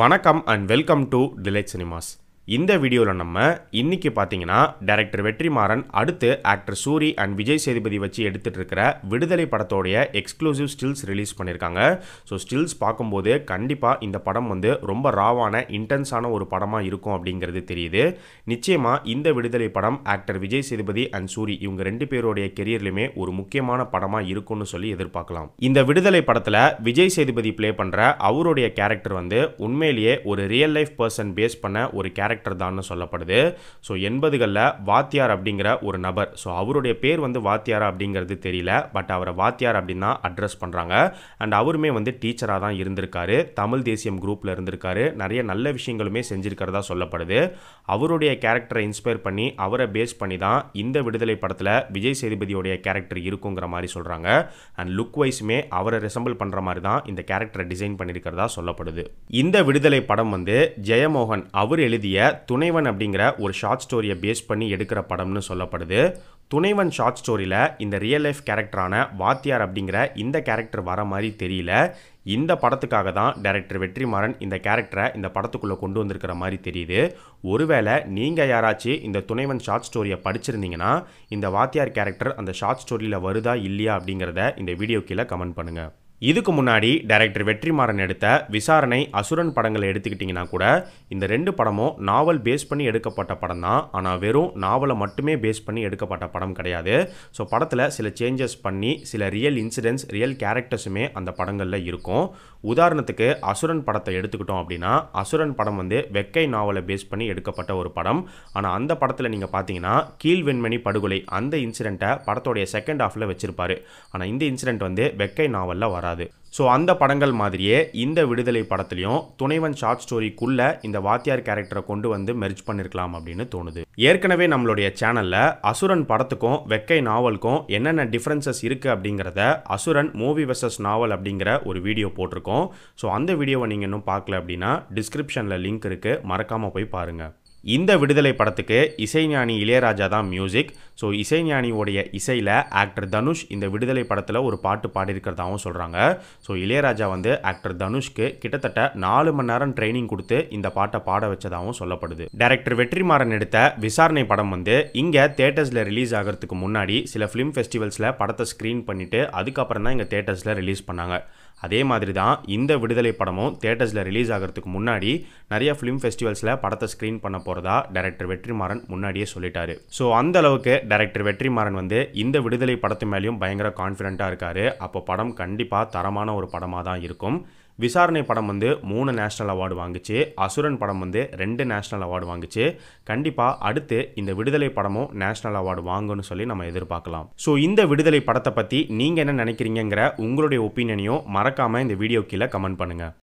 வணக்கம் and welcome to Delight Cinemas இந்த வீடியோவில் நம்ம இன்னைக்கு பார்த்தீங்கன்னா டைரக்டர் வெற்றிமாறன் அடுத்து ஆக்டர் சூரி அண்ட் விஜய் சேதுபதி வச்சு எடுத்துகிட்டு இருக்கிற விடுதலை படத்தோடைய எக்ஸ்க்ளூசிவ் ஸ்டில்ஸ் ரிலீஸ் பண்ணியிருக்காங்க ஸோ ஸ்டில்ஸ் பார்க்கும்போது கண்டிப்பாக இந்த படம் வந்து ரொம்ப ராவான இன்டென்ஸான ஒரு படமாக இருக்கும் அப்படிங்கிறது தெரியுது நிச்சயமாக இந்த விடுதலை படம் ஆக்டர் விஜய் சேதுபதி அண்ட் சூரி இவங்க ரெண்டு பேருடைய கெரியர்லையுமே ஒரு முக்கியமான படமாக இருக்கும்னு சொல்லி எதிர்பார்க்கலாம் இந்த விடுதலை படத்தில் விஜய் சேதுபதி ப்ளே பண்ணுற அவருடைய கேரக்டர் வந்து உண்மையிலேயே ஒரு ரியல் லைஃப் பர்சன் பேஸ் பண்ண ஒரு கேரக்டர் கேரக்டர் தான் சொல்லப்படுது ஸோ எண்பதுகளில் வாத்தியார் அப்படிங்கிற ஒரு நபர் ஸோ அவருடைய பேர் வந்து வாத்தியார் அப்படிங்கிறது தெரியல பட் அவரை வாத்தியார் அப்படின்னு தான் அட்ரஸ் பண்ணுறாங்க அண்ட் அவருமே வந்து டீச்சராக தான் இருந்திருக்காரு தமிழ் தேசியம் குரூப்பில் இருந்திருக்காரு நிறைய நல்ல விஷயங்களுமே செஞ்சுருக்கிறதா சொல்லப்படுது அவருடைய கேரக்டரை இன்ஸ்பயர் பண்ணி அவரை பேஸ் பண்ணி தான் இந்த விடுதலை படத்தில் விஜய் சேதுபதியோடைய கேரக்டர் இருக்குங்கிற மாதிரி சொல்கிறாங்க அண்ட் லுக் வைஸுமே அவரை ரிசம்பிள் பண்ணுற மாதிரி தான் இந்த கேரக்டரை டிசைன் பண்ணியிருக்கிறதா சொல்லப்படுது இந்த விடுதலை படம் வந்து ஜெயமோகன் அவர் எழுதிய துணைவன் அப்படிங்கிற ஒரு ஷார்ட் ஸ்டோரியை பேஸ் பண்ணி எடுக்கிற படம்னு சொல்லப்படுது துணைவன் ஷார்ட் ஸ்டோரியில் இந்த ரியல் லைஃப் கேரக்டரான வாத்தியார் அப்படிங்கிற இந்த கேரக்டர் வர மாதிரி தெரியல இந்த படத்துக்காக தான் டைரக்டர் வெற்றிமாறன் இந்த கேரக்டரை இந்த படத்துக்குள்ளே கொண்டு வந்திருக்கிற மாதிரி தெரியுது ஒருவேளை நீங்கள் யாராச்சும் இந்த துணைவன் ஷார்ட் ஸ்டோரியை படிச்சிருந்தீங்கன்னா இந்த வாத்தியார் கேரக்டர் அந்த ஷார்ட் ஸ்டோரியில் வருதா இல்லையா அப்படிங்கிறத இந்த வீடியோ கீழே கமெண்ட் பண்ணுங்கள் இதுக்கு முன்னாடி டைரக்டர் வெற்றிமாறன் எடுத்த விசாரணை அசுரன் படங்களை எடுத்துக்கிட்டிங்கன்னா கூட இந்த ரெண்டு படமும் நாவல் பேஸ் பண்ணி எடுக்கப்பட்ட படம் தான் ஆனால் வெறும் நாவலை மட்டுமே பேஸ் பண்ணி எடுக்கப்பட்ட படம் கிடையாது ஸோ படத்தில் சில சேஞ்சஸ் பண்ணி சில ரியல் இன்சிடென்ட்ஸ் ரியல் கேரக்டர்ஸுமே அந்த படங்களில் இருக்கும் உதாரணத்துக்கு அசுரன் படத்தை எடுத்துக்கிட்டோம் அப்படின்னா அசுரன் படம் வந்து வெக்கை நாவலை பேஸ் பண்ணி எடுக்கப்பட்ட ஒரு படம் ஆனால் அந்த படத்தில் நீங்கள் பார்த்தீங்கன்னா வெண்மணி படுகொலை அந்த இன்சிடெண்ட்டை படத்தோடைய செகண்ட் ஹாஃபில் வச்சுருப்பாரு ஆனால் இந்த இன்சிடெண்ட் வந்து வெக்கை நாவலில் வராது வராது ஸோ அந்த படங்கள் மாதிரியே இந்த விடுதலை படத்துலையும் துணைவன் ஷார்ட் ஸ்டோரிக்குள்ளே இந்த வாத்தியார் கேரக்டரை கொண்டு வந்து மெர்ஜ் பண்ணிருக்கலாம் அப்படின்னு தோணுது ஏற்கனவே நம்மளுடைய சேனலில் அசுரன் படத்துக்கும் வெக்கை நாவலுக்கும் என்னென்ன டிஃப்ரென்சஸ் இருக்குது அப்படிங்கிறத அசுரன் மூவி வெர்சஸ் நாவல் அப்படிங்கிற ஒரு வீடியோ போட்டிருக்கோம் ஸோ அந்த வீடியோவை நீங்கள் இன்னும் பார்க்கல அப்படின்னா டிஸ்கிரிப்ஷனில் லிங்க் இருக்குது மறக்காமல் போய் பாருங்கள் இந்த விடுதலை படத்துக்கு இசைஞானி இளையராஜா தான் மியூசிக் ஸோ இசைஞானியோடைய இசையில் ஆக்டர் தனுஷ் இந்த விடுதலை படத்தில் ஒரு பாட்டு பாடியிருக்கிறதாகவும் சொல்கிறாங்க ஸோ இளையராஜா வந்து ஆக்டர் தனுஷ்க்கு கிட்டத்தட்ட நாலு மணி நேரம் ட்ரைனிங் கொடுத்து இந்த பாட்டை பாட வச்சதாகவும் சொல்லப்படுது டைரக்டர் வெற்றிமாறன் எடுத்த விசாரணை படம் வந்து இங்கே தேட்டர்ஸில் ரிலீஸ் ஆகிறதுக்கு முன்னாடி சில ஃபிலிம் ஃபெஸ்டிவல்ஸில் படத்தை ஸ்க்ரீன் பண்ணிவிட்டு அதுக்கப்புறம் தான் இங்கே தேட்டர்ஸில் ரிலீஸ் பண்ணாங்க அதே மாதிரி தான் இந்த விடுதலை படமும் தேட்டர்ஸில் ரிலீஸ் ஆகிறதுக்கு முன்னாடி நிறைய ஃபிலிம் ஃபெஸ்டிவல்ஸில் படத்தை ஸ்க்ரீன் பண்ண போகிறதா டேரக்டர் வெற்றிமாறன் முன்னாடியே சொல்லிட்டாரு ஸோ அந்த அளவுக்கு டேரக்டர் வெற்றிமாறன் வந்து இந்த விடுதலை படத்து மேலேயும் பயங்கர கான்ஃபிடென்ட்டாக இருக்கார் அப்போ படம் கண்டிப்பாக தரமான ஒரு படமாக தான் இருக்கும் விசாரணை படம் வந்து மூணு நேஷ்னல் அவார்டு வாங்கிச்சு அசுரன் படம் வந்து ரெண்டு நேஷ்னல் அவார்டு வாங்கிச்சு கண்டிப்பாக அடுத்து இந்த விடுதலை படமும் நேஷ்னல் அவார்டு வாங்கும்னு சொல்லி நம்ம எதிர்பார்க்கலாம் ஸோ இந்த விடுதலை படத்தை பற்றி நீங்கள் என்ன நினைக்கிறீங்கிற உங்களுடைய ஒப்பீனியனையும் மறக்காமல் இந்த வீடியோ கீழே கமெண்ட் பண்ணுங்கள்